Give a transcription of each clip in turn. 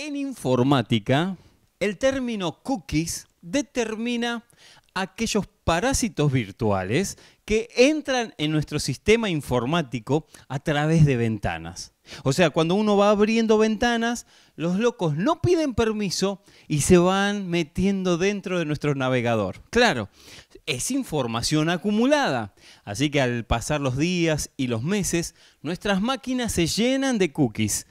En informática, el término cookies determina aquellos parásitos virtuales que entran en nuestro sistema informático a través de ventanas. O sea, cuando uno va abriendo ventanas, los locos no piden permiso y se van metiendo dentro de nuestro navegador. Claro, es información acumulada. Así que al pasar los días y los meses, nuestras máquinas se llenan de cookies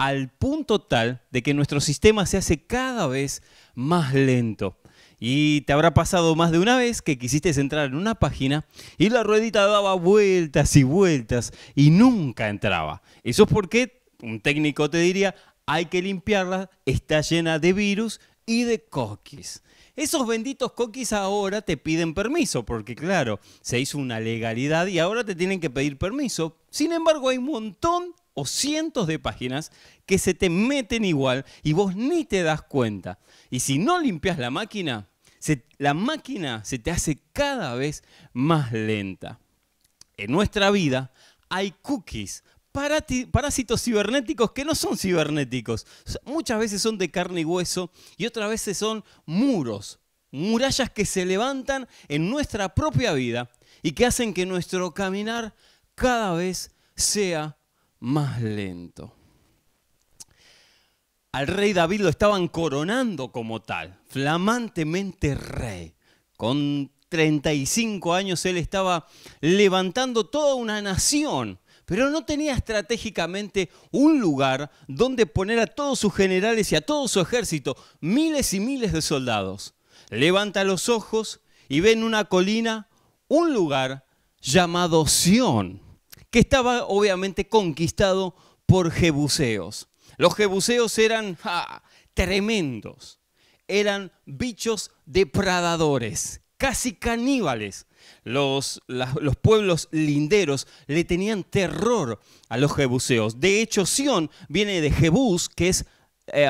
al punto tal de que nuestro sistema se hace cada vez más lento. Y te habrá pasado más de una vez que quisiste entrar en una página y la ruedita daba vueltas y vueltas y nunca entraba. Eso es porque un técnico te diría, hay que limpiarla, está llena de virus y de cookies. Esos benditos cookies ahora te piden permiso, porque claro, se hizo una legalidad y ahora te tienen que pedir permiso. Sin embargo, hay un montón o cientos de páginas que se te meten igual y vos ni te das cuenta. Y si no limpias la máquina, la máquina se te hace cada vez más lenta. En nuestra vida hay cookies, parásitos cibernéticos que no son cibernéticos. muchas veces son de carne y hueso y otras veces son muros, murallas que se levantan en nuestra propia vida y que hacen que nuestro caminar cada vez sea más lento. Al rey David lo estaban coronando como tal, flamantemente rey. Con 35 años él estaba levantando toda una nación, pero no tenía estratégicamente un lugar donde poner a todos sus generales y a todo su ejército, miles y miles de soldados. Levanta los ojos y ve en una colina un lugar llamado Sión que estaba obviamente conquistado por jebuseos. Los jebuseos eran tremendos, eran bichos depredadores, casi caníbales. Los, los, pueblos linderos le tenían terror a los jebuseos. De hecho, Sión viene de Jebús, que es eh,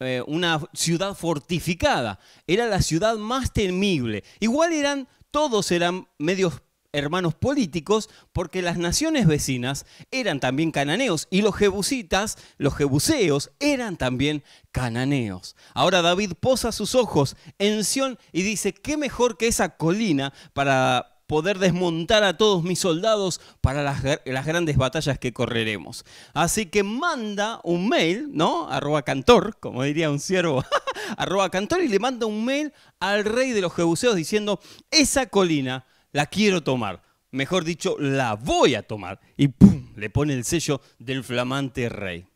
eh, una ciudad fortificada. Era la ciudad más temible. Igual eran, todos eran medios hermanos políticos, porque las naciones vecinas eran también cananeos y los jebusitas, los jebuseos, eran también cananeos. Ahora David posa sus ojos en Sión y dice, ¿qué mejor que esa colina para poder desmontar a todos mis soldados para las, grandes batallas que correremos. Así que manda un mail, ¿no? Arroba cantor, como diría un siervo, arroba cantor, y le manda un mail al rey de los jebuseos diciendo, esa colina la quiero tomar, mejor dicho, la voy a tomar, y le pone el sello del flamante rey.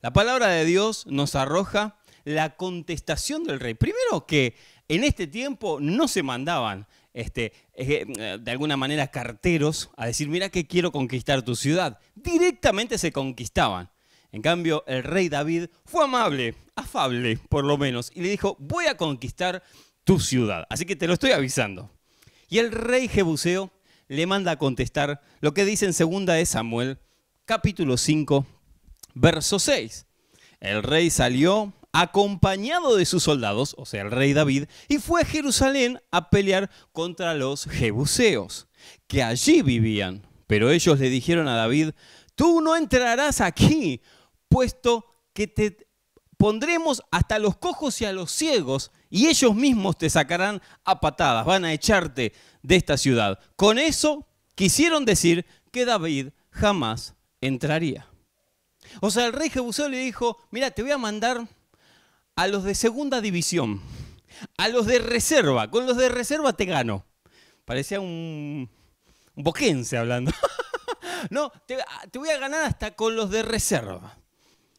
La palabra de Dios nos arroja la contestación del rey. Primero que en este tiempo no se mandaban este, eh, de alguna manera carteros a decir, mira que quiero conquistar tu ciudad. Directamente se conquistaban. En cambio, el rey David fue amable, afable por lo menos, y le dijo, voy a conquistar tu ciudad. Así que te lo estoy avisando. Y el rey Jebuseo le manda a contestar lo que dice en segunda de Samuel, capítulo 5, verso 6. El rey salió acompañado de sus soldados, o sea, el rey David, y fue a Jerusalén a pelear contra los jebuseos, que allí vivían. Pero ellos le dijeron a David, tú no entrarás aquí, puesto que te pondremos hasta los cojos y a los ciegos, y ellos mismos te sacarán a patadas, van a echarte de esta ciudad. Con eso quisieron decir que David jamás entraría. O sea, el rey Jebuseo le dijo, mira, te voy a mandar a los de segunda división, a los de reserva, con los de reserva te gano. Parecía un, boquense hablando. no, te voy a ganar hasta con los de reserva.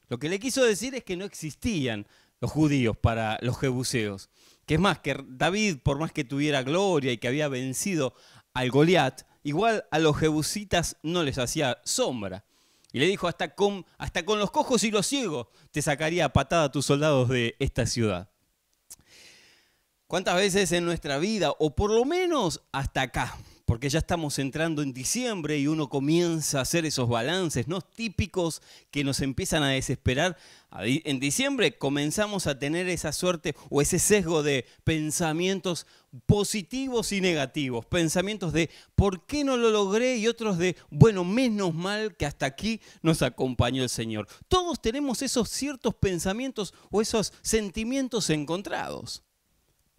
Lo que le quiso decir es que no existían los judíos para los jebuseos. Que es más, que David, por más que tuviera gloria y que había vencido al Goliat, igual a los jebusitas no les hacía sombra. Y le dijo, hasta con, hasta con los cojos y los ciegos te sacaría a patada a tus soldados de esta ciudad. ¿Cuántas veces en nuestra vida, o por lo menos hasta acá, porque ya estamos entrando en diciembre y uno comienza a hacer esos balances ¿no? típicos que nos empiezan a desesperar. En diciembre comenzamos a tener esa suerte o ese sesgo de pensamientos positivos y negativos, pensamientos de por qué no lo logré y otros de, bueno, menos mal que hasta aquí nos acompañó el Señor. Todos tenemos esos ciertos pensamientos o esos sentimientos encontrados.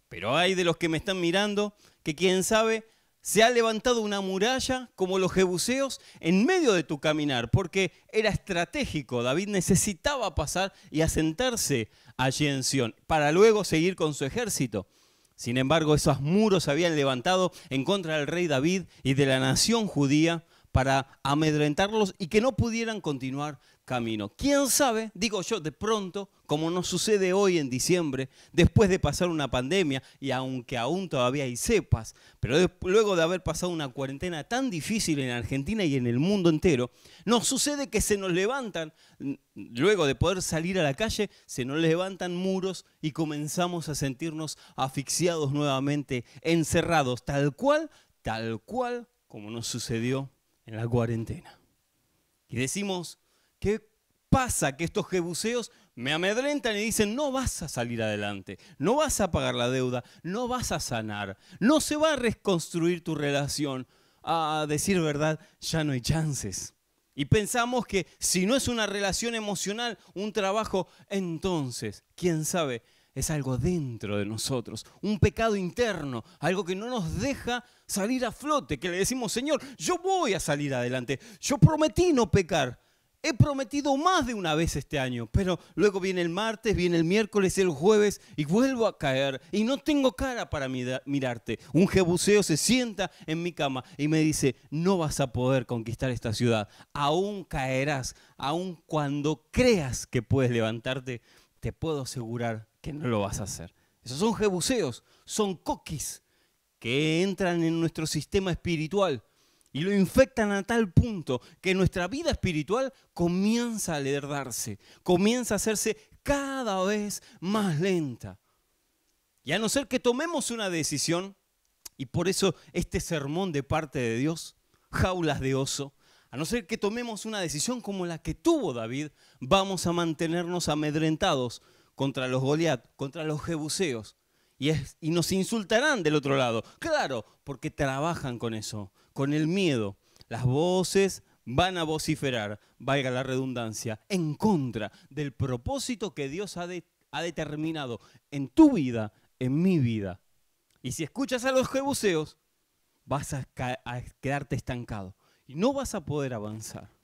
Pero hay de los que me están mirando que quién sabe se ha levantado una muralla como los jebuseos en medio de tu caminar, porque era estratégico. David necesitaba pasar y asentarse allí en Sion para luego seguir con su ejército. Sin embargo, esos muros se habían levantado en contra del rey David y de la nación judía para amedrentarlos y que no pudieran continuar camino. ¿Quién sabe? Digo yo, de pronto, como nos sucede hoy en diciembre, después de pasar una pandemia, y aunque aún todavía hay cepas, pero luego de haber pasado una cuarentena tan difícil en Argentina y en el mundo entero, nos sucede que se nos levantan, luego de poder salir a la calle, se nos levantan muros y comenzamos a sentirnos asfixiados nuevamente, encerrados, tal cual, tal cual como nos sucedió en la cuarentena. Y decimos, ¿Qué pasa? Que estos jebuseos me amedrentan y dicen, no vas a salir adelante, no vas a pagar la deuda, no vas a sanar, no se va a reconstruir tu relación. A decir verdad, ya no hay chances. Y pensamos que si no es una relación emocional, un trabajo, entonces, quién sabe, es algo dentro de nosotros, un pecado interno, algo que no nos deja salir a flote, que le decimos, Señor, yo voy a salir adelante, yo prometí no pecar, He prometido más de una vez este año, pero luego viene el martes, viene el miércoles, el jueves y vuelvo a caer y no tengo cara para mirarte. Un jebuseo se sienta en mi cama y me dice, no vas a poder conquistar esta ciudad, aún caerás, aún cuando creas que puedes levantarte, te puedo asegurar que no lo vas a hacer. Esos son jebuseos, son coquis que entran en nuestro sistema espiritual y lo infectan a tal punto que nuestra vida espiritual comienza a alerdarse, comienza a hacerse cada vez más lenta. Y a no ser que tomemos una decisión, y por eso este sermón de parte de Dios, jaulas de oso, a no ser que tomemos una decisión como la que tuvo David, vamos a mantenernos amedrentados contra los Goliat, contra los Jebuseos. Y, y nos insultarán del otro lado. Claro, porque trabajan con eso con el miedo, las voces van a vociferar, valga la redundancia, en contra del propósito que Dios ha, determinado en tu vida, en mi vida. Y si escuchas a los jebuseos, vas a, a quedarte estancado y no vas a poder avanzar.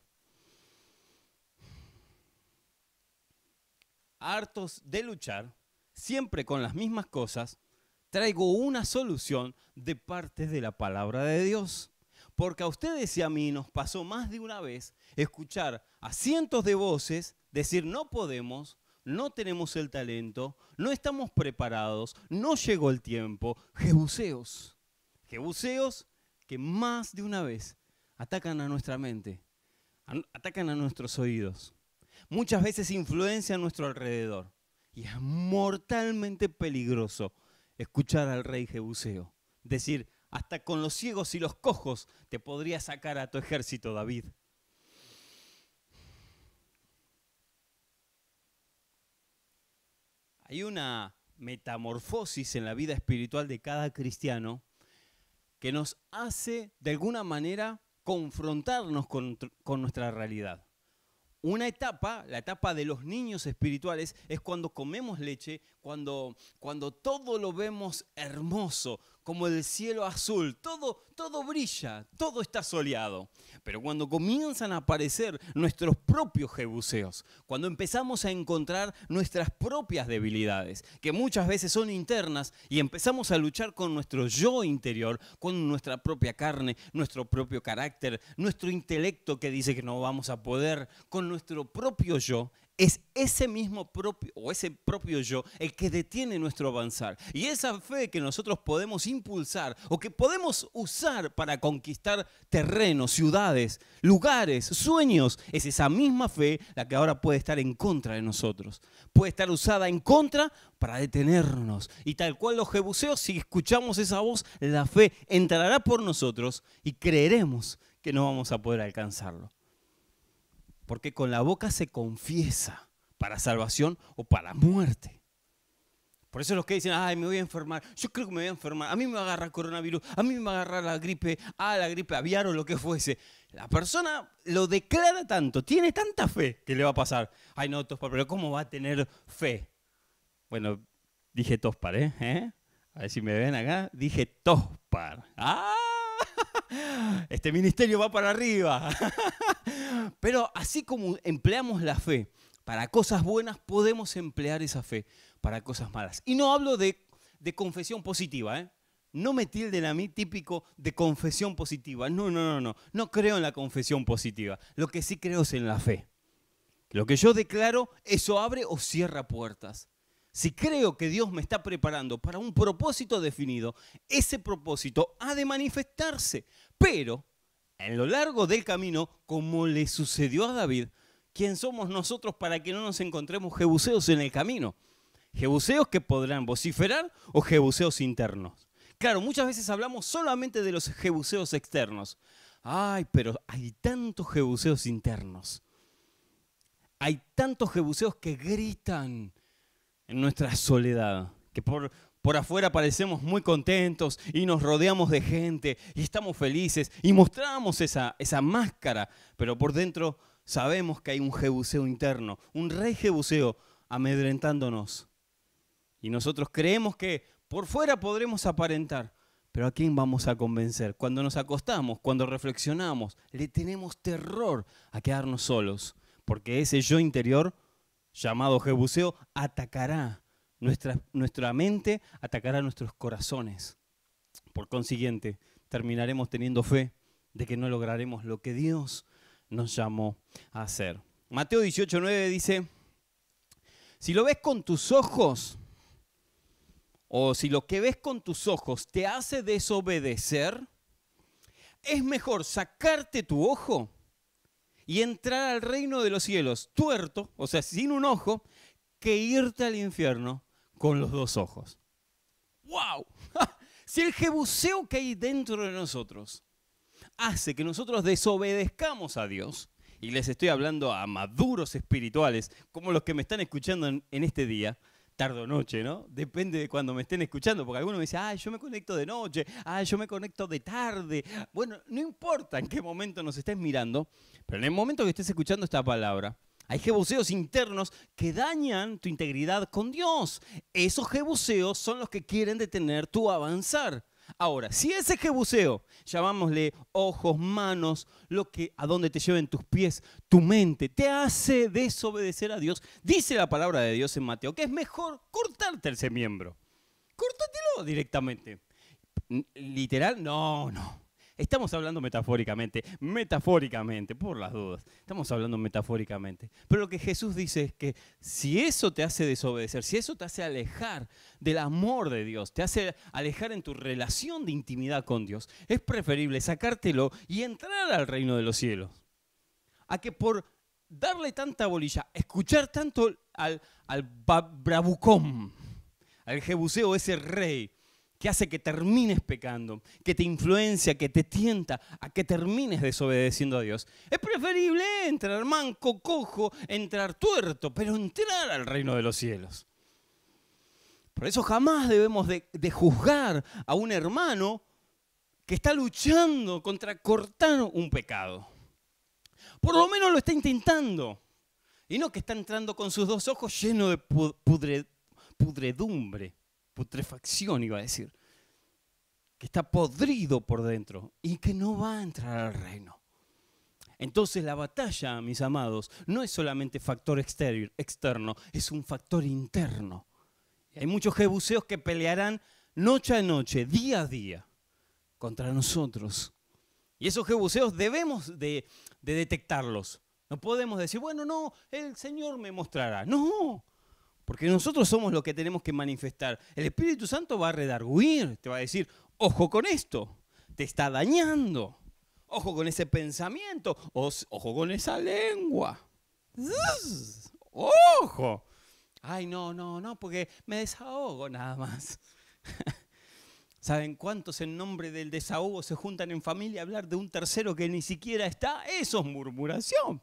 hartos de luchar siempre con las mismas cosas, traigo una solución de parte de la palabra de Dios. Porque a ustedes y a mí nos pasó más de una vez escuchar a cientos de voces decir no podemos, no tenemos el talento, no estamos preparados, no llegó el tiempo. Jebuseos, jebuseos que más de una vez atacan a nuestra mente, atacan a nuestros oídos. Muchas veces influencian a nuestro alrededor. Y es mortalmente peligroso escuchar al rey Jebuseo decir, hasta con los ciegos y los cojos te podría sacar a tu ejército, David. Hay una metamorfosis en la vida espiritual de cada cristiano que nos hace de alguna manera confrontarnos con, nuestra realidad. Una etapa, la etapa de los niños espirituales, es cuando comemos leche, cuando, cuando todo lo vemos hermoso, como el cielo azul, todo, todo brilla, todo está soleado. Pero cuando comienzan a aparecer nuestros propios jebuseos, cuando empezamos a encontrar nuestras propias debilidades, que muchas veces son internas, y empezamos a luchar con nuestro yo interior, con nuestra propia carne, nuestro propio carácter, nuestro intelecto que dice que no vamos a poder, con nuestro propio yo, es ese mismo propio o ese propio yo el que detiene nuestro avanzar. Y esa fe que nosotros podemos impulsar o que podemos usar para conquistar terrenos, ciudades, lugares, sueños, es esa misma fe la que ahora puede estar en contra de nosotros. Puede estar usada en contra para detenernos. Y tal cual los jebuseos, si escuchamos esa voz, la fe entrará por nosotros y creeremos que no vamos a poder alcanzarlo. Porque con la boca se confiesa para salvación o para muerte. Por eso los que dicen, ay, me voy a enfermar, yo creo que me voy a enfermar, a mí me va a agarrar coronavirus, a mí me va a agarrar la gripe, a la gripe aviar o lo que fuese. La persona lo declara tanto, tiene tanta fe que le va a pasar. Ay, no, Tospar, pero ¿cómo va a tener fe? Bueno, dije Tospar, ¿eh? ¿Eh? A ver si me ven acá, dije Tospar. ¡Ah! Este ministerio va para arriba. Pero así como empleamos la fe para cosas buenas, podemos emplear esa fe para cosas malas. Y no hablo de, confesión positiva, ¿eh? No me tilden a mí típico de confesión positiva. No, no, no, no. No creo en la confesión positiva. Lo que sí creo es en la fe. Lo que yo declaro, eso abre o cierra puertas. Si creo que Dios me está preparando para un propósito definido, ese propósito ha de manifestarse. Pero en lo largo del camino, como le sucedió a David, ¿quién somos nosotros para que no nos encontremos jebuseos en el camino? Jebuseos que podrán vociferar o jebuseos internos. Claro, muchas veces hablamos solamente de los jebuseos externos. Ay, pero hay tantos jebuseos internos. Hay tantos jebuseos que gritan en nuestra soledad, que por, por afuera parecemos muy contentos y nos rodeamos de gente y estamos felices y mostramos esa, máscara, pero por dentro sabemos que hay un jebuseo interno, un rey jebuseo amedrentándonos. Y nosotros creemos que por fuera podremos aparentar, pero ¿a quién vamos a convencer? Cuando nos acostamos, cuando reflexionamos, le tenemos terror a quedarnos solos, porque ese yo interior, llamado jebuseo, atacará nuestra, mente atacará nuestros corazones. Por consiguiente, terminaremos teniendo fe de que no lograremos lo que Dios nos llamó a hacer. Mateo 18:9 dice, si lo ves con tus ojos, o si lo que ves con tus ojos te hace desobedecer, es mejor sacarte tu ojo y entrar al reino de los cielos tuerto, o sea, sin un ojo, que irte al infierno con los dos ojos. ¡Wow! si el jebuseo que hay dentro de nosotros hace que nosotros desobedezcamos a Dios, y les estoy hablando a maduros espirituales, como los que me están escuchando en, este día, tarde o noche, ¿no? Depende de cuando me estén escuchando, porque algunos me dicen, ah, yo me conecto de noche, ah, yo me conecto de tarde. Bueno, no importa en qué momento nos estés mirando, pero en el momento que estés escuchando esta palabra, hay jebuseos internos que dañan tu integridad con Dios. Esos jebuseos son los que quieren detener tu avanzar. Ahora, si ese jebuseo, llamámosle ojos, manos, lo que a donde te lleven tus pies, tu mente, te hace desobedecer a Dios, dice la palabra de Dios en Mateo que es mejor cortarte ese miembro. Córtatelo directamente. Literal, no, no. Estamos hablando metafóricamente, metafóricamente, por las dudas. Estamos hablando metafóricamente. Pero lo que Jesús dice es que si eso te hace desobedecer, si eso te hace alejar del amor de Dios, te hace alejar en tu relación de intimidad con Dios, es preferible sacártelo y entrar al reino de los cielos. A que por darle tanta bolilla, escuchar tanto al, al bravucón, al jebuseo, ese rey, que hace que termines pecando, que te influencia, que te tienta a que termines desobedeciendo a Dios. Es preferible entrar manco, cojo, entrar tuerto, pero entrar al reino de los cielos. Por eso jamás debemos de, juzgar a un hermano que está luchando contra cortar un pecado. Por lo menos lo está intentando. Y no que está entrando con sus dos ojos llenos de pudredumbre putrefacción, iba a decir, que está podrido por dentro y que no va a entrar al reino. Entonces la batalla, mis amados, no es solamente factor exterior, externo, es un factor interno. hay muchos jebuseos que pelearán noche a noche, día a día, contra nosotros. Y esos jebuseos debemos de, de detectarlos. No podemos decir, bueno, no, el Señor me mostrará. No, porque nosotros somos los que tenemos que manifestar. El Espíritu Santo va a redarguir, te va a decir, ojo con esto, te está dañando. Ojo con ese pensamiento, ojo con esa lengua. Ojo. Ay, no, no, no, porque me desahogo nada más. ¿Saben cuántos en nombre del desahogo se juntan en familia a hablar de un tercero que ni siquiera está? Eso es murmuración.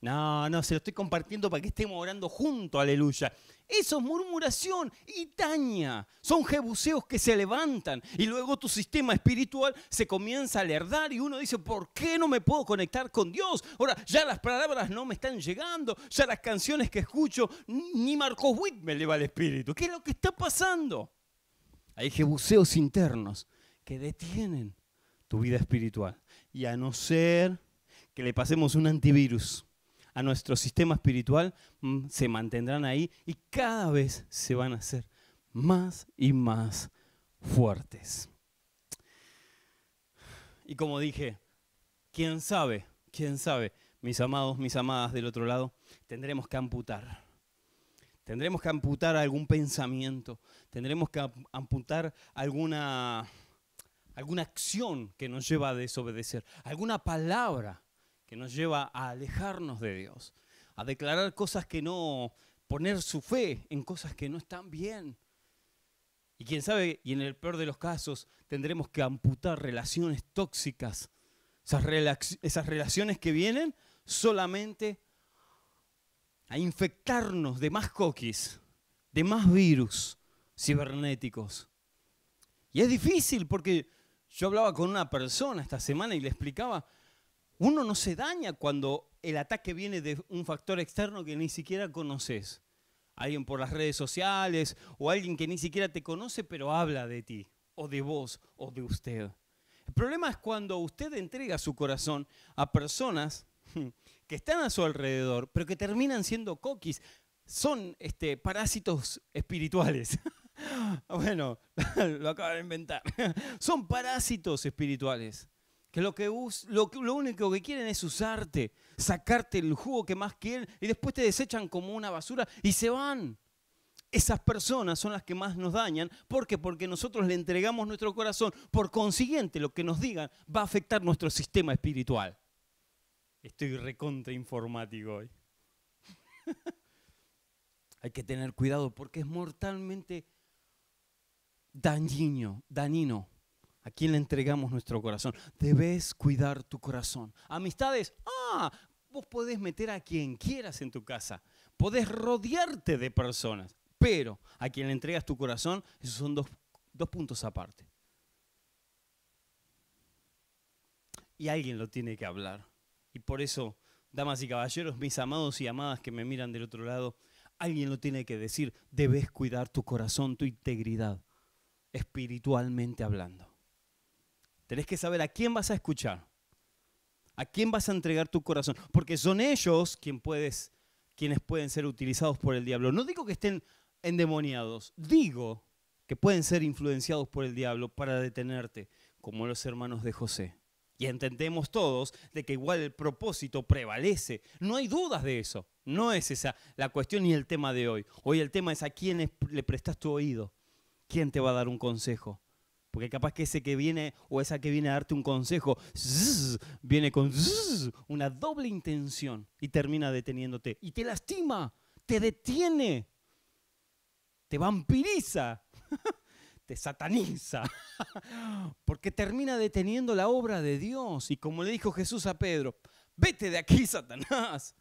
No, no, se lo estoy compartiendo para que estemos orando juntos, aleluya. Eso es murmuración y taña. Son jebuseos que se levantan y luego tu sistema espiritual se comienza a alerdar y uno dice, ¿por qué no me puedo conectar con Dios? Ahora, ya las palabras no me están llegando, ya las canciones que escucho, ni Marcos Witt me eleva el espíritu. ¿Qué es lo que está pasando? Hay jebuseos internos que detienen tu vida espiritual. Y a no ser que le pasemos un antivirus a nuestro sistema espiritual, mm, se mantendrán ahí y cada vez se van a hacer más y más fuertes. Y como dije, quién sabe, quién sabe, mis amados, mis amadas del otro lado, tendremos que amputar. Tendremos que amputar algún pensamiento, tendremos que amputar alguna, alguna acción que nos lleva a desobedecer, alguna palabra que nos lleva a alejarnos de Dios, a declarar cosas que no, poner su fe en cosas que no están bien. Y quién sabe, y en el peor de los casos, tendremos que amputar relaciones tóxicas, esas, esas relaciones que vienen solamente a infectarnos de más coquis, de más virus cibernéticos. Y es difícil porque yo hablaba con una persona esta semana y le explicaba uno no se daña cuando el ataque viene de un factor externo que ni siquiera conoces. Alguien por las redes sociales o alguien que ni siquiera te conoce pero habla de ti o de vos o de usted. El problema es cuando usted entrega su corazón a personas que están a su alrededor pero que terminan siendo coquis. Son este, parásitos espirituales. bueno, lo acabo de inventar. Son parásitos espirituales que lo, que lo, único que quieren es usarte, sacarte el jugo que más quieren y después te desechan como una basura y se van. Esas personas son las que más nos dañan. ¿Por Porque nosotros le entregamos nuestro corazón. Por consiguiente, lo que nos digan va a afectar nuestro sistema espiritual. Estoy recontra informático hoy. Hay que tener cuidado porque es mortalmente dañino, dañino ¿A quién le entregamos nuestro corazón? Debes cuidar tu corazón. Amistades, ah, vos podés meter a quien quieras en tu casa. Podés rodearte de personas. Pero a quien le entregas tu corazón, esos son dos, dos puntos aparte. Y alguien lo tiene que hablar. Y por eso, damas y caballeros, mis amados y amadas que me miran del otro lado, alguien lo tiene que decir. Debes cuidar tu corazón, tu integridad, espiritualmente hablando. Tenés que saber a quién vas a escuchar, a quién vas a entregar tu corazón, porque son ellos quienes pueden ser utilizados por el diablo. No digo que estén endemoniados, digo que pueden ser influenciados por el diablo para detenerte, como los hermanos de José. Y entendemos todos de que igual el propósito prevalece. No hay dudas de eso. No es esa la cuestión ni el tema de hoy. Hoy el tema es a quién le prestas tu oído. ¿Quién te va a dar un consejo? Porque capaz que ese que viene o esa que viene a darte un consejo, viene con una doble intención y termina deteniéndote. Y te lastima, te detiene, te vampiriza, te sataniza. Porque termina deteniendo la obra de Dios. Y como le dijo Jesús a Pedro, vete de aquí, Satanás.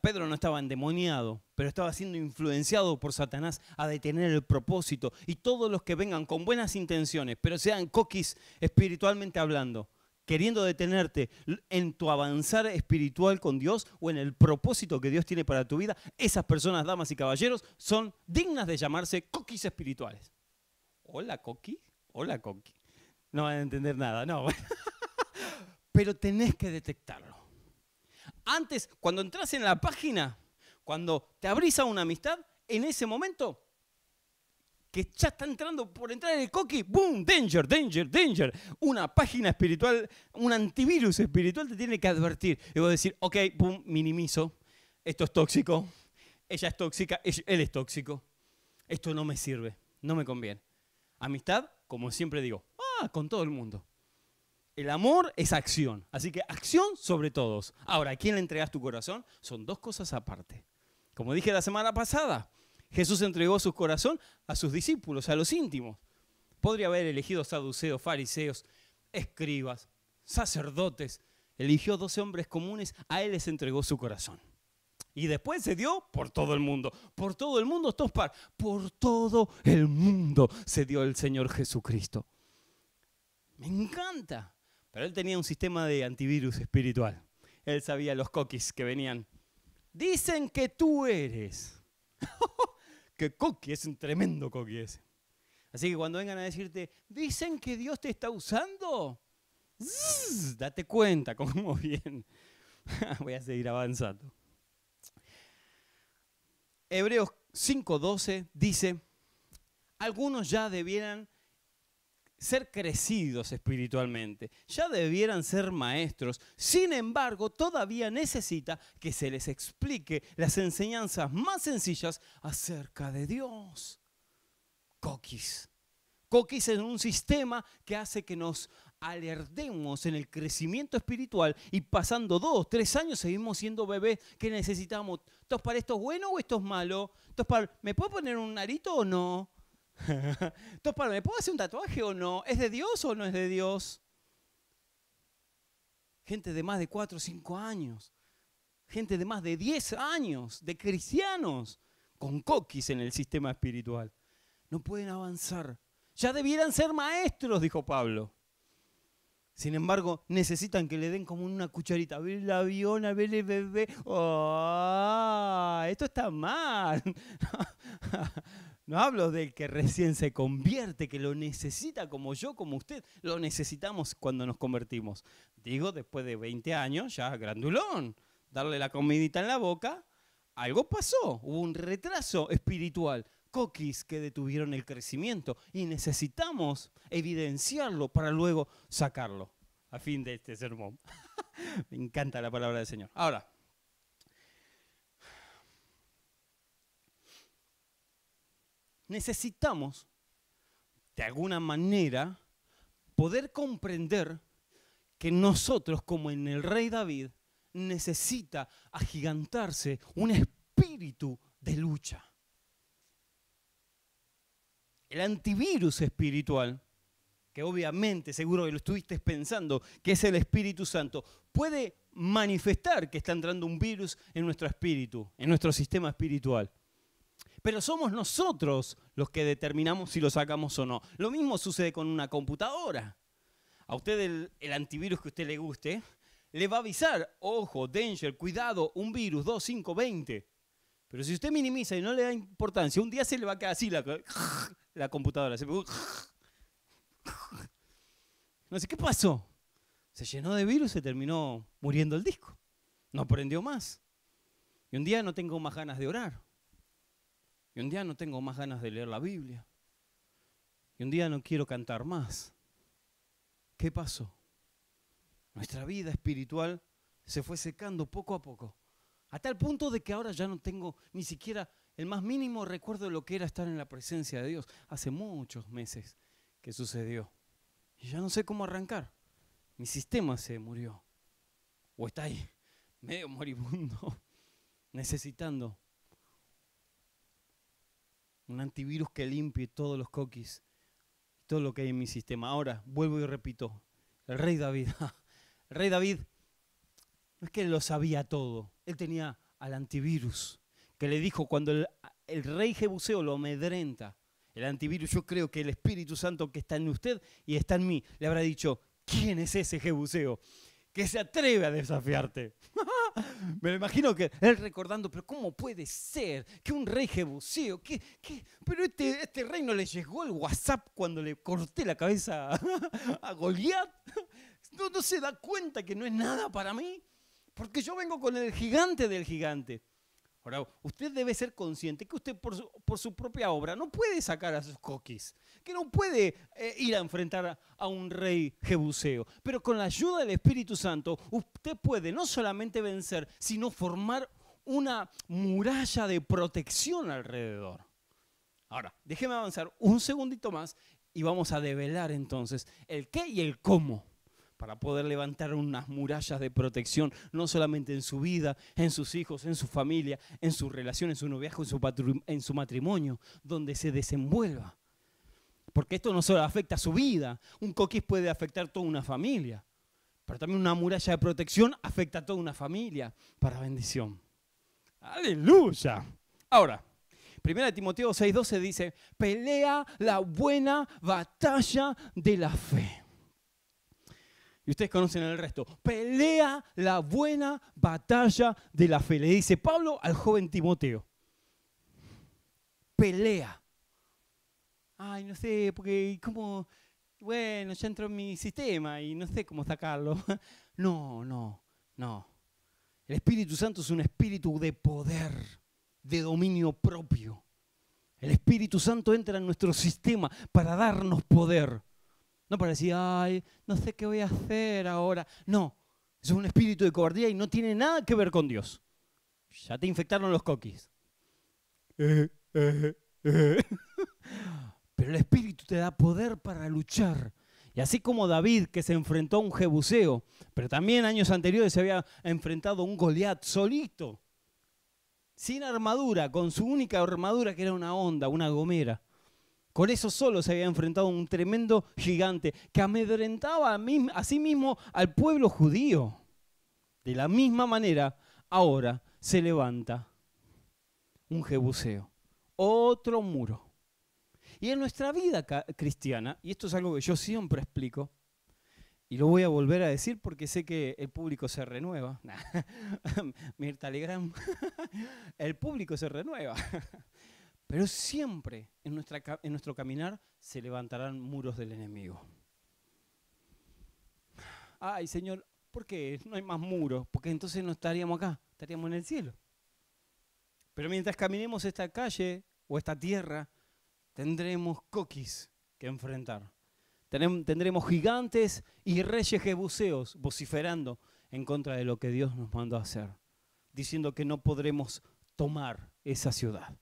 Pedro no estaba endemoniado, pero estaba siendo influenciado por Satanás a detener el propósito. Y todos los que vengan con buenas intenciones, pero sean coquis espiritualmente hablando, queriendo detenerte en tu avanzar espiritual con Dios o en el propósito que Dios tiene para tu vida, esas personas, damas y caballeros, son dignas de llamarse coquis espirituales. Hola coqui, hola coqui. No van a entender nada, no. pero tenés que detectarlo. Antes, cuando entras en la página, cuando te abrís a una amistad, en ese momento que ya está entrando por entrar en el coqui, ¡boom! Danger, danger, danger. Una página espiritual, un antivirus espiritual te tiene que advertir. Y vos decir, ok, boom, minimizo. Esto es tóxico. Ella es tóxica, él es tóxico. Esto no me sirve, no me conviene. Amistad, como siempre digo, ah, con todo el mundo. El amor es acción, así que acción sobre todos. Ahora, ¿a quién le entregas tu corazón? Son dos cosas aparte. Como dije la semana pasada, Jesús entregó su corazón a sus discípulos, a los íntimos. Podría haber elegido saduceos, fariseos, escribas, sacerdotes. Eligió 12 hombres comunes, a él les entregó su corazón. Y después se dio por todo el mundo. Por todo el mundo, estos par. Por todo el mundo se dio el Señor Jesucristo. Me encanta. Pero él tenía un sistema de antivirus espiritual. Él sabía los coquis que venían. Dicen que tú eres. que coqui es un tremendo coqui ese. Así que cuando vengan a decirte, dicen que Dios te está usando, date cuenta cómo bien. Voy a seguir avanzando. Hebreos 5:12 dice, algunos ya debieran ser crecidos espiritualmente, ya debieran ser maestros, sin embargo todavía necesita que se les explique las enseñanzas más sencillas acerca de Dios. Coquis. Coquis es un sistema que hace que nos alertemos en el crecimiento espiritual y pasando dos, tres años seguimos siendo bebés que necesitamos, ¿esto para esto bueno o esto es malo? ¿Me puedo poner un narito o no? Entonces, Pablo, ¿me puedo hacer un tatuaje o no? ¿Es de Dios o no es de Dios? Gente de más de 4 o 5 años, gente de más de 10 años, de cristianos, con coquis en el sistema espiritual. No pueden avanzar. Ya debieran ser maestros, dijo Pablo. Sin embargo, necesitan que le den como una cucharita. la el avión, ver el e bebé. ¡Oh! ¡Ah! Esto está mal. No hablo del que recién se convierte, que lo necesita como yo, como usted. Lo necesitamos cuando nos convertimos. Digo, después de 20 años, ya grandulón, darle la comidita en la boca, algo pasó, hubo un retraso espiritual. Coquis que detuvieron el crecimiento y necesitamos evidenciarlo para luego sacarlo. A fin de este sermón. Me encanta la palabra del Señor. Ahora, necesitamos, de alguna manera, poder comprender que nosotros, como en el rey David, necesita agigantarse un espíritu de lucha. El antivirus espiritual, que obviamente seguro que lo estuviste pensando, que es el Espíritu Santo, puede manifestar que está entrando un virus en nuestro espíritu, en nuestro sistema espiritual. Pero somos nosotros los que determinamos si lo sacamos o no. Lo mismo sucede con una computadora. A usted el, antivirus que usted le guste, le va a avisar, ojo, danger, cuidado, un virus 20. Pero si usted minimiza y no le da importancia, un día se le va a quedar así la, computadora. no sé qué pasó. Se llenó de virus, se terminó muriendo el disco. No aprendió más. Y un día no tengo más ganas de orar. Y un día no tengo más ganas de leer la Biblia. Y un día no quiero cantar más. ¿Qué pasó? Nuestra vida espiritual se fue secando poco a poco. A tal punto de que ahora ya no tengo ni siquiera el más mínimo recuerdo de lo que era estar en la presencia de Dios. Hace muchos meses que sucedió. Y ya no sé cómo arrancar. Mi sistema se murió. O está ahí, medio moribundo, necesitando un antivirus que limpie todos los coquis, todo lo que hay en mi sistema. Ahora, vuelvo y repito, el rey David, el rey David no es que lo sabía todo, él tenía al antivirus, que le dijo cuando el, el rey Jebuseo lo amedrenta, el antivirus, yo creo que el Espíritu Santo que está en usted y está en mí, le habrá dicho, ¿quién es ese Jebuseo? que se atreve a desafiarte. Me lo imagino que él recordando, pero ¿cómo puede ser que un rey jebuseo, que, pero este, este rey no le llegó el WhatsApp cuando le corté la cabeza a Goliat? ¿No se da cuenta que no es nada para mí? Porque yo vengo con el gigante del gigante. Ahora, usted debe ser consciente que usted por su, propia obra no puede sacar a sus coquis, que no puede eh, ir a enfrentar a, a, un rey jebuseo, pero con la ayuda del Espíritu Santo usted puede no solamente vencer, sino formar una muralla de protección alrededor. Ahora, déjeme avanzar un segundito más y vamos a develar entonces el qué y el cómo para poder levantar unas murallas de protección, no solamente en su vida, en sus hijos, en su familia, en su relación, en su noviazgo, en su, matrimonio, donde se desenvuelva. Porque esto no solo afecta a su vida, un coquis puede afectar toda una familia, pero también una muralla de protección afecta a toda una familia para bendición. Aleluya. Ahora, 1 Timoteo 6:12 dice, pelea la buena batalla de la fe. Y ustedes conocen el resto. Pelea la buena batalla de la fe. Le dice Pablo al joven Timoteo. Pelea. Ay, no sé, porque como, bueno, ya entró en mi sistema y no sé cómo sacarlo. No, no, no. El Espíritu Santo es un espíritu de poder, de dominio propio. El Espíritu Santo entra en nuestro sistema para darnos poder. No para ay, no sé qué voy a hacer ahora. No, es un espíritu de cobardía y no tiene nada que ver con Dios. Ya te infectaron los coquis. Pero el espíritu te da poder para luchar. Y así como David, que se enfrentó a un jebuseo, pero también años anteriores se había enfrentado a un Goliat solito, sin armadura, con su única armadura que era una onda, una gomera. Con eso solo se había enfrentado un tremendo gigante que amedrentaba a, sí mismo al pueblo judío. De la misma manera, ahora se levanta un jebuseo, otro muro. Y en nuestra vida cristiana, y esto es algo que yo siempre explico, y lo voy a volver a decir porque sé que el público se renueva. Mirta el público se renueva. Pero siempre en, nuestro caminar se levantarán muros del enemigo. Ay, Señor, ¿por qué no hay más muros? Porque entonces no estaríamos acá, estaríamos en el cielo. Pero mientras caminemos esta calle o esta tierra, tendremos coquis que enfrentar. Tendremos gigantes y reyes jebuseos vociferando en contra de lo que Dios nos mandó a hacer, diciendo que no podremos tomar esa ciudad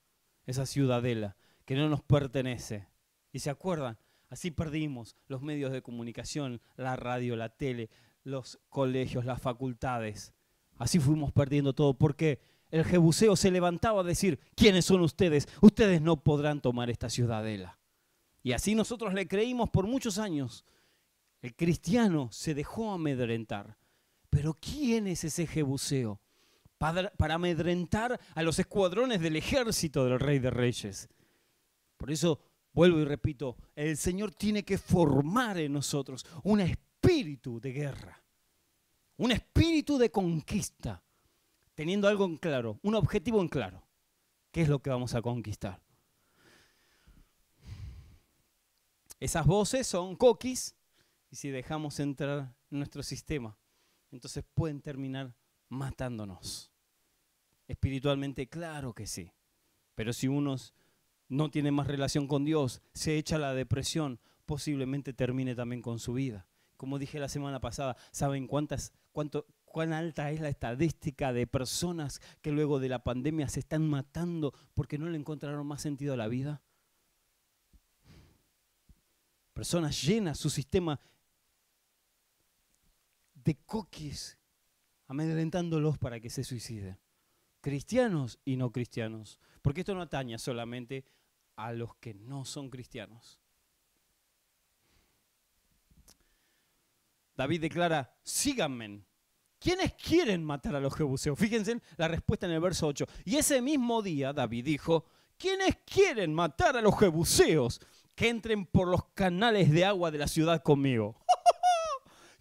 esa ciudadela que no nos pertenece. Y se acuerdan, así perdimos los medios de comunicación, la radio, la tele, los colegios, las facultades. Así fuimos perdiendo todo porque el jebuseo se levantaba a decir, ¿quiénes son ustedes? Ustedes no podrán tomar esta ciudadela. Y así nosotros le creímos por muchos años. El cristiano se dejó amedrentar. Pero ¿quién es ese jebuseo? para, amedrentar a los escuadrones del ejército del Rey de Reyes. Por eso, vuelvo y repito, el Señor tiene que formar en nosotros un espíritu de guerra, un espíritu de conquista, teniendo algo en claro, un objetivo en claro. ¿Qué es lo que vamos a conquistar? Esas voces son coquis y si dejamos entrar en nuestro sistema, entonces pueden terminar matándonos. Espiritualmente, claro que sí. Pero si uno no tiene más relación con Dios, se echa la depresión, posiblemente termine también con su vida. Como dije la semana pasada, ¿saben cuántas, cuánto, cuán alta es la estadística de personas que luego de la pandemia se están matando porque no le encontraron más sentido a la vida? Personas llenas su sistema de coquis, amedrentándolos para que se suiciden cristianos y no cristianos, porque esto no atañe solamente a los que no son cristianos. David declara, síganme. ¿Quiénes quieren matar a los jebuseos? Fíjense la respuesta en el verso 8. Y ese mismo día David dijo, ¿quiénes quieren matar a los jebuseos? Que entren por los canales de agua de la ciudad conmigo.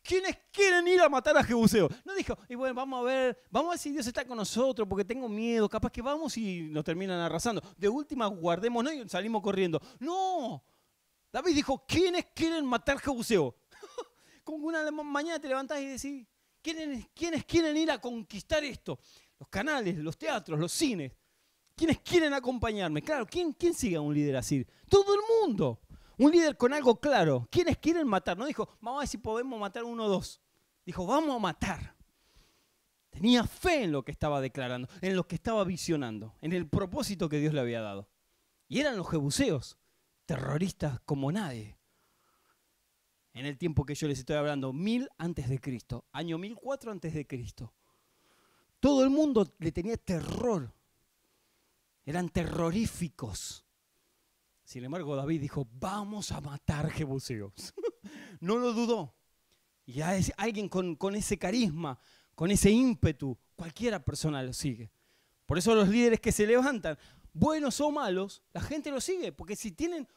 ¿Quiénes quieren ir a matar a Jebuseo? No dijo, y bueno, vamos a ver, vamos a ver si Dios está con nosotros, porque tengo miedo, capaz que vamos y nos terminan arrasando. De última, guardémonos y salimos corriendo. No, David dijo, ¿quiénes quieren matar a Jebuseo? Con una mañana te levantás y decís, ¿quiénes, quieren ir a conquistar esto? Los canales, los teatros, los cines. ¿Quiénes quieren acompañarme? Claro, ¿quién, quién sigue a un líder así? Todo el mundo. Un líder con algo claro. ¿Quiénes quieren matar? No dijo, vamos a ver si podemos matar uno o dos. Dijo, vamos a matar. Tenía fe en lo que estaba declarando, en lo que estaba visionando, en el propósito que Dios le había dado. Y eran los jebuseos, terroristas como nadie. En el tiempo que yo les estoy hablando, mil antes de Cristo, año mil cuatro antes de Cristo. Todo el mundo le tenía terror. Eran terroríficos. Sin embargo, David dijo, vamos a matar jebuseos. no lo dudó. Y alguien con, ese carisma, con ese ímpetu, cualquiera persona lo sigue. Por eso los líderes que se levantan, buenos o malos, la gente los sigue, porque si tienen,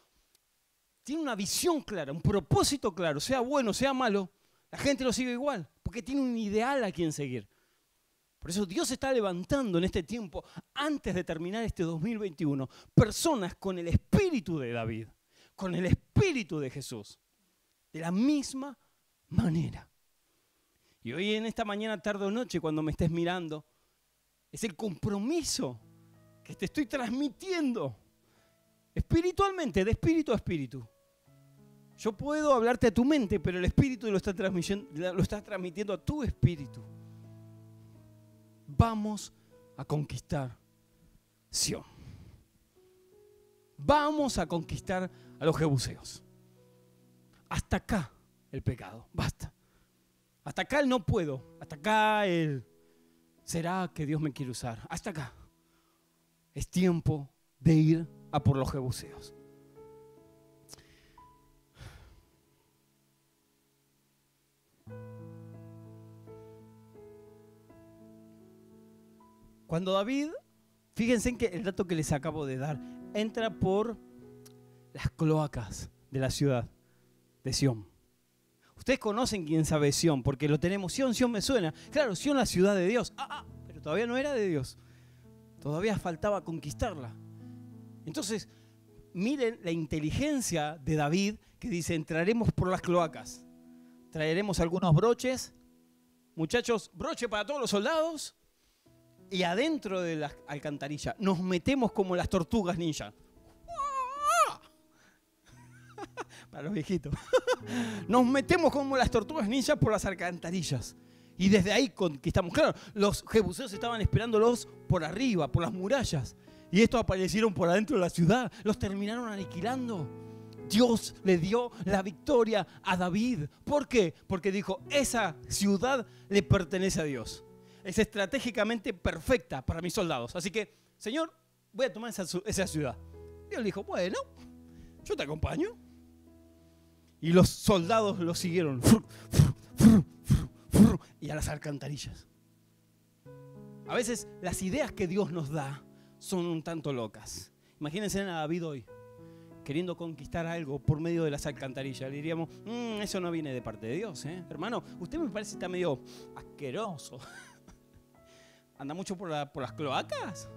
una visión clara, un propósito claro, sea bueno, sea malo, la gente lo sigue igual, porque tiene un ideal a quien seguir. Por eso Dios está levantando en este tiempo, antes de terminar este 2021, personas con el espíritu de David, con el espíritu de Jesús, de la misma manera. Y hoy en esta mañana, tarde o noche, cuando me estés mirando, es el compromiso que te estoy transmitiendo espiritualmente, de espíritu a espíritu. Yo puedo hablarte a tu mente, pero el espíritu lo está, lo está transmitiendo a tu espíritu vamos a conquistar Sion. Vamos a conquistar a los jebuseos. Hasta acá el pecado, basta. Hasta acá el no puedo, hasta acá el será que Dios me quiere usar, hasta acá. Es tiempo de ir a por los jebuseos. Cuando David, fíjense en que el dato que les acabo de dar, entra por las cloacas de la ciudad de Sión. Ustedes conocen quién sabe Sión, porque lo tenemos. Sión, Sión me suena. Claro, Sión la ciudad de Dios. Ah, ah, pero todavía no era de Dios. Todavía faltaba conquistarla. Entonces, miren la inteligencia de David que dice, entraremos por las cloacas. Traeremos algunos broches. Muchachos, broche para todos los soldados y adentro de las alcantarillas nos metemos como las tortugas ninja. Para los viejitos. Nos metemos como las tortugas ninja por las alcantarillas. Y desde ahí conquistamos. Claro, los jebuseos estaban esperándolos por arriba, por las murallas. Y estos aparecieron por adentro de la ciudad. Los terminaron aniquilando. Dios le dio la victoria a David. ¿Por qué? Porque dijo, esa ciudad le pertenece a Dios es estratégicamente perfecta para mis soldados. Así que, Señor, voy a tomar esa, ciudad. Dios le dijo, bueno, yo te acompaño. Y los soldados lo siguieron. y a las alcantarillas. A veces las ideas que Dios nos da son un tanto locas. Imagínense a David hoy queriendo conquistar algo por medio de las alcantarillas. Le diríamos, mm, eso no viene de parte de Dios, ¿eh? hermano. Usted me parece que está medio asqueroso. anda mucho por, las cloacas.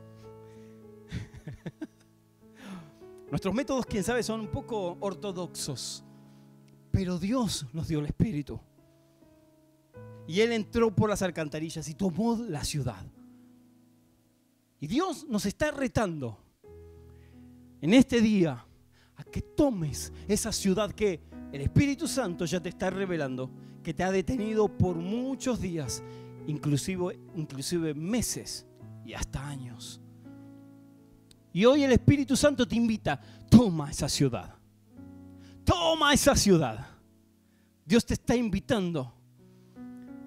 Nuestros métodos, quién sabe, son un poco ortodoxos. Pero Dios nos dio el Espíritu. Y Él entró por las alcantarillas y tomó la ciudad. Y Dios nos está retando en este día a que tomes esa ciudad que el Espíritu Santo ya te está revelando, que te ha detenido por muchos días inclusive, inclusive meses y hasta años. Y hoy el Espíritu Santo te invita, toma esa ciudad, toma esa ciudad. Dios te está invitando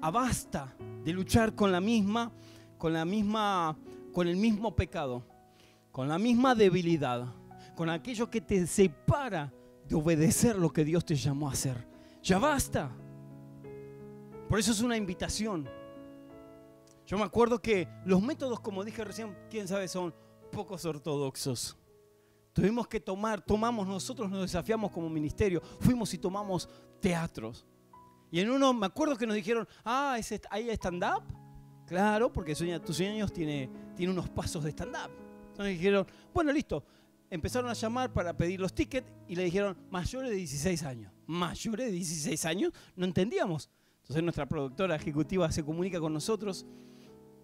a basta de luchar con la misma, con la misma, con el mismo pecado, con la misma debilidad, con aquello que te separa de obedecer lo que Dios te llamó a hacer. Ya basta. Por eso es una invitación yo me acuerdo que los métodos, como dije recién, quién sabe, son pocos ortodoxos. Tuvimos que tomar, tomamos nosotros, nos desafiamos como ministerio, fuimos y tomamos teatros. Y en uno me acuerdo que nos dijeron, ah, ¿es, ¿hay stand-up? Claro, porque sueña, tus sueños tiene, tiene unos pasos de stand-up. Entonces dijeron, bueno, listo. Empezaron a llamar para pedir los tickets y le dijeron, mayores de 16 años. Mayores de 16 años, no entendíamos. Entonces nuestra productora ejecutiva se comunica con nosotros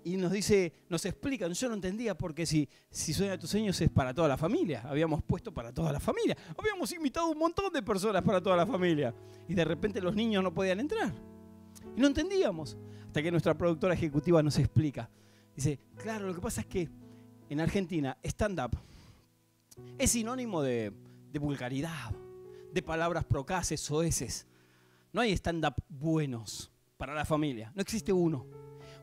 y nos dice, nos explican, yo no entendía porque si, si sueña tus sueños es para toda la familia, habíamos puesto para toda la familia, habíamos invitado un montón de personas para toda la familia y de repente los niños no podían entrar. Y no entendíamos, hasta que nuestra productora ejecutiva nos explica. Dice, claro, lo que pasa es que en Argentina stand-up es sinónimo de, de vulgaridad, de palabras procaces, soeces. No hay stand-up buenos para la familia, no existe uno.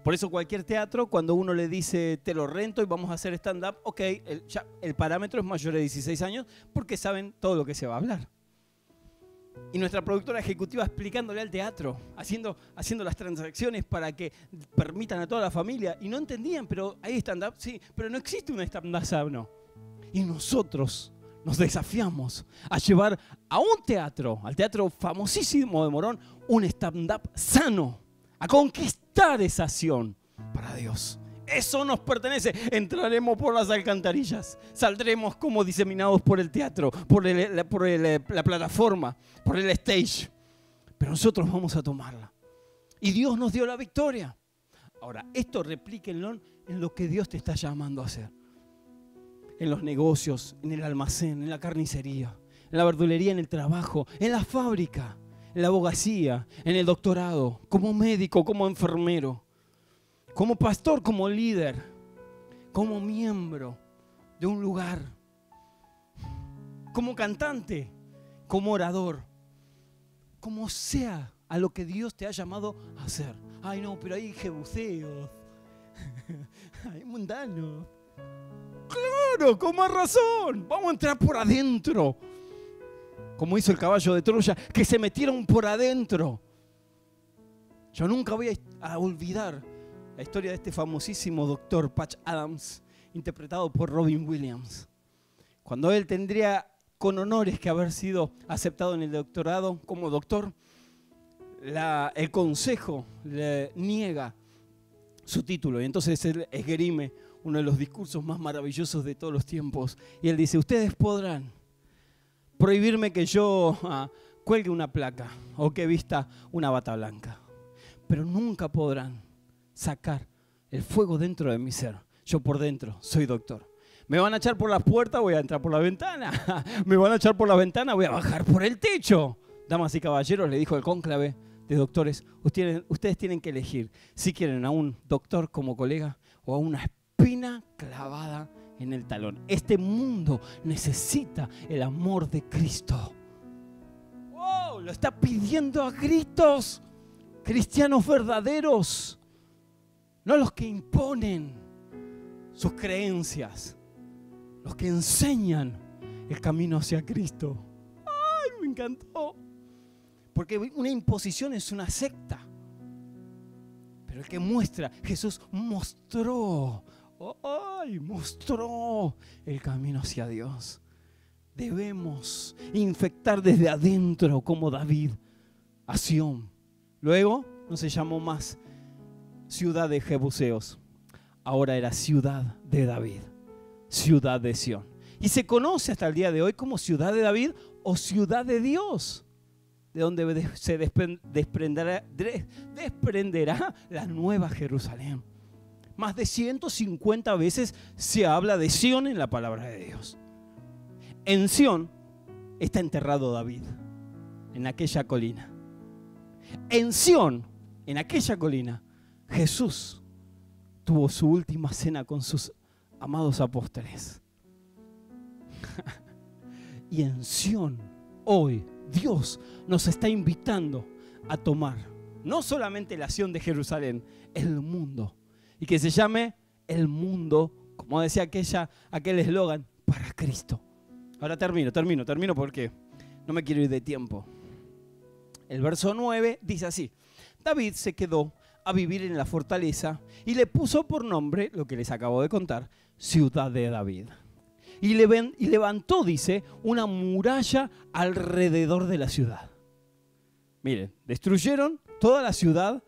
Por eso cualquier teatro, cuando uno le dice, te lo rento y vamos a hacer stand-up, ok, el, el parámetro es mayor de 16 años porque saben todo lo que se va a hablar. Y nuestra productora ejecutiva explicándole al teatro, haciendo, haciendo las transacciones para que permitan a toda la familia. Y no entendían, pero hay stand-up, sí, pero no existe un stand-up, sano. Y nosotros nos desafiamos a llevar a un teatro, al teatro famosísimo de Morón, un stand-up sano, a conquistar esa acción para Dios. Eso nos pertenece. Entraremos por las alcantarillas. Saldremos como diseminados por el teatro, por, eh, la plataforma, por el stage. Pero nosotros vamos a tomarla. Y Dios nos dio la victoria. Ahora, esto replíquenlo en lo que Dios te está llamando a hacer. En los negocios, en el almacén, en la carnicería, en la verdulería, en el trabajo, en la fábrica en la abogacía, en el doctorado, como médico, como enfermero, como pastor, como líder, como miembro de un lugar, como cantante, como orador, como sea a lo que Dios te ha llamado a hacer. Ay, no, pero hay jebuseos, hay mundanos. Claro, con más razón, vamos a entrar por adentro como hizo el caballo de Troya, que se metieron por adentro. Yo nunca voy a, olvidar la historia de este famosísimo doctor Patch Adams, interpretado por Robin Williams. Cuando él tendría con honores que haber sido aceptado en el doctorado como doctor, la, el consejo le niega su título y entonces él esgrime uno de los discursos más maravillosos de todos los tiempos y él dice, ustedes podrán, prohibirme que yo ah, cuelgue una placa o que vista una bata blanca. Pero nunca podrán sacar el fuego dentro de mi ser. Yo por dentro soy doctor. Me van a echar por la puerta, voy a entrar por la ventana. Me van a echar por la ventana, voy a bajar por el techo. Damas y caballeros, le dijo el cónclave de doctores, ustedes, ustedes tienen que elegir si quieren a un doctor como colega o a una espina clavada en el talón. Este mundo necesita el amor de Cristo. ¡Wow! Lo está pidiendo a gritos. Cristianos verdaderos, no los que imponen sus creencias, los que enseñan el camino hacia Cristo. ¡Ay, me encantó! Porque una imposición es una secta. Pero el que muestra, Jesús mostró ¡Ay! Mostró el camino hacia Dios. Debemos infectar desde adentro como David a Sión. Luego no se llamó más ciudad de Jebuseos. Ahora era ciudad de David, ciudad de Sión. Y se conoce hasta el día de hoy como ciudad de David o ciudad de Dios, de donde se desprenderá, desprenderá la nueva Jerusalén más de 150 veces se habla de Sión en la palabra de Dios. En Sión está enterrado David, en aquella colina. En Sión, en aquella colina, Jesús tuvo su última cena con sus amados apóstoles. y en Sión, hoy, Dios nos está invitando a tomar no solamente la acción de Jerusalén, el mundo y que se llame el mundo, como decía aquella, aquel eslogan, para Cristo. Ahora termino, termino, termino porque no me quiero ir de tiempo. El verso 9 dice así, David se quedó a vivir en la fortaleza y le puso por nombre, lo que les acabo de contar, ciudad de David. Y, le, y levantó, dice, una muralla alrededor de la ciudad. Miren, destruyeron toda la ciudad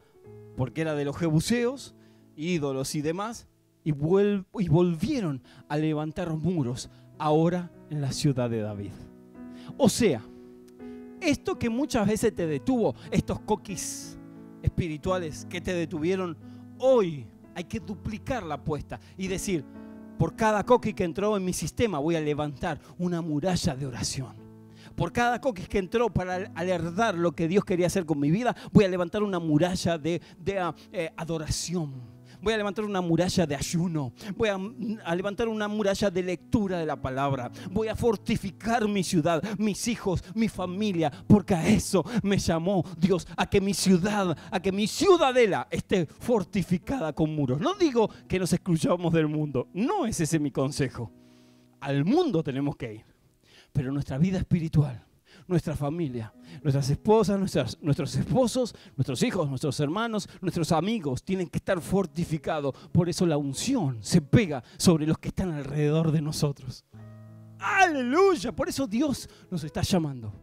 porque era de los jebuseos, ídolos y demás, y, y volvieron a levantar muros ahora en la ciudad de David. O sea, esto que muchas veces te detuvo, estos coquis espirituales que te detuvieron, hoy hay que duplicar la apuesta y decir, por cada coqui que entró en mi sistema voy a levantar una muralla de oración. Por cada coquis que entró para alertar lo que Dios quería hacer con mi vida, voy a levantar una muralla de, eh, adoración Voy a levantar una muralla de ayuno. Voy a, levantar una muralla de lectura de la palabra. Voy a fortificar mi ciudad, mis hijos, mi familia. Porque a eso me llamó Dios. A que mi ciudad, a que mi ciudadela esté fortificada con muros. No digo que nos excluyamos del mundo. No es ese mi consejo. Al mundo tenemos que ir. Pero nuestra vida espiritual nuestra familia, nuestras esposas, nuestros esposos, nuestros hijos, nuestros hermanos, nuestros amigos tienen que estar fortificados. Por eso la unción se pega sobre los que están alrededor de nosotros. Aleluya, por eso Dios nos está llamando.